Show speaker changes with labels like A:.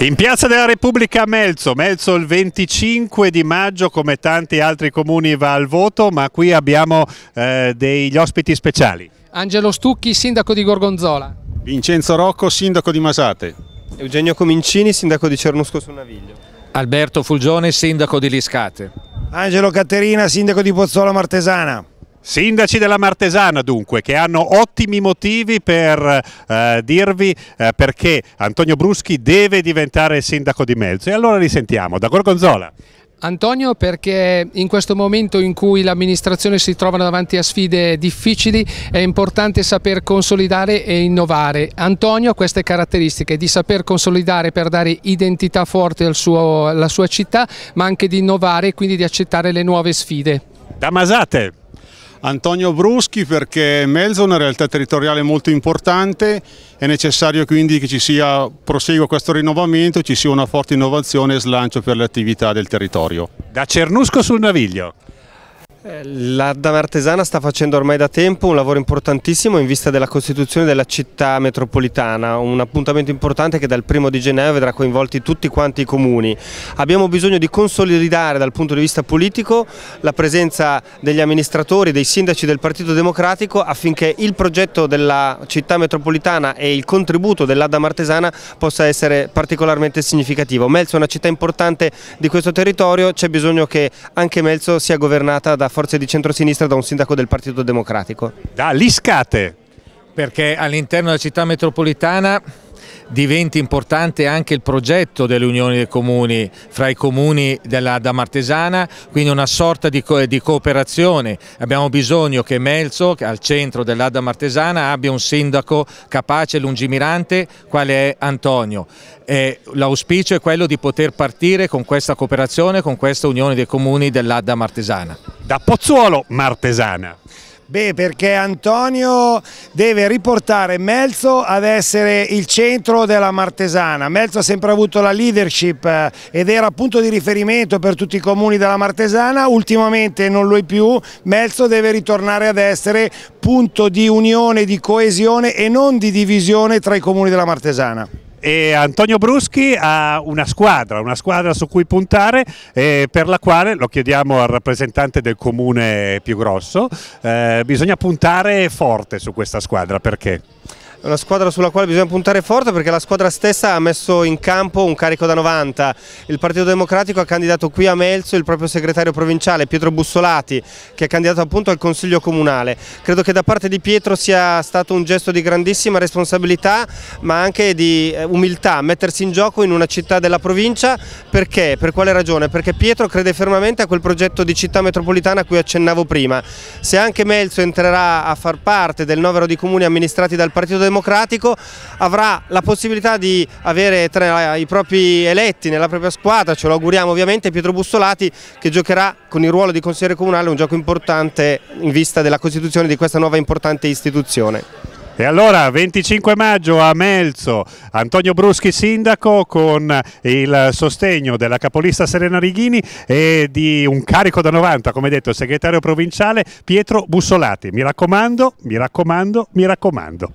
A: In Piazza della Repubblica Melzo, Melzo il 25 di maggio come tanti altri comuni va al voto ma qui abbiamo eh, degli ospiti speciali.
B: Angelo Stucchi, sindaco di Gorgonzola. Vincenzo Rocco, sindaco di Masate.
C: Eugenio Comincini,
B: sindaco di Cernusco sul Naviglio.
D: Alberto Fulgione, sindaco di Liscate.
C: Angelo Caterina, sindaco di Pozzola Martesana.
D: Sindaci della Martesana dunque
A: che hanno ottimi motivi per eh, dirvi eh, perché Antonio Bruschi deve diventare sindaco di Melzo e allora li sentiamo da Gorgonzola.
B: Antonio perché in questo momento in cui l'amministrazione si trova davanti a sfide difficili è importante saper consolidare e innovare. Antonio ha queste caratteristiche di saper consolidare per dare identità forte suo, alla sua città ma anche di innovare e quindi di accettare le nuove sfide.
A: Damasate! Antonio Bruschi perché Melzo è una realtà territoriale molto importante, è necessario quindi che ci sia, prosegua questo rinnovamento, ci sia una forte innovazione e slancio per le attività del territorio. Da Cernusco sul Naviglio.
E: Eh, la Dama Artesana sta facendo ormai da tempo un lavoro importantissimo in vista della costituzione della città metropolitana, un appuntamento importante che dal primo di gennaio vedrà coinvolti tutti quanti i comuni. Abbiamo bisogno di consolidare dal punto di vista politico la presenza degli amministratori, dei sindaci del Partito Democratico affinché il progetto della città metropolitana e il contributo dell'Adam Artesana possa essere particolarmente significativo. Melzo è una città importante di questo territorio, c'è bisogno che anche Melzo sia governata da forze di centrosinistra da un sindaco del Partito Democratico? Da
D: Liscate! Perché all'interno della città metropolitana diventi importante anche il progetto dell'Unione dei Comuni fra i comuni della Damartesana, quindi una sorta di, co di cooperazione. Abbiamo bisogno che Melzo, che al centro dell'Ada Martesana, abbia un sindaco capace e lungimirante, quale è Antonio. l'auspicio è quello di poter partire con questa cooperazione, con questa Unione dei Comuni dell'Ada Martesana. Da Pozzuolo, Martesana.
C: Beh, perché Antonio deve riportare Melzo ad essere il centro della Martesana. Melzo ha sempre avuto la leadership eh, ed era punto di riferimento per tutti i comuni della Martesana, ultimamente non lo è più, Melzo deve ritornare ad essere punto di unione, di coesione e non di divisione tra i comuni della Martesana e Antonio
A: Bruschi ha una squadra, una squadra su cui puntare e eh, per la quale, lo chiediamo al rappresentante del comune più grosso, eh, bisogna puntare forte su questa squadra perché?
E: è una squadra sulla quale bisogna puntare forte perché la squadra stessa ha messo in campo un carico da 90. Il Partito Democratico ha candidato qui a Melzo il proprio segretario provinciale Pietro Bussolati che è candidato appunto al Consiglio Comunale. Credo che da parte di Pietro sia stato un gesto di grandissima responsabilità ma anche di eh, umiltà, mettersi in gioco in una città della provincia perché? Per quale ragione? Perché Pietro crede fermamente a quel progetto di città metropolitana a cui accennavo prima. Se anche Melzo entrerà a far parte del novero di comuni amministrati dal Partito Democratico Democratico avrà la possibilità di avere tra i propri eletti nella propria squadra, ce lo auguriamo ovviamente, Pietro Bussolati che giocherà con il ruolo di consigliere comunale un gioco importante in vista della costituzione di questa nuova importante
A: istituzione. E allora 25 maggio a Melzo, Antonio Bruschi sindaco con il sostegno della capolista Serena Righini e di un carico da 90, come detto, il segretario provinciale Pietro Bussolati. Mi raccomando, mi raccomando, mi raccomando.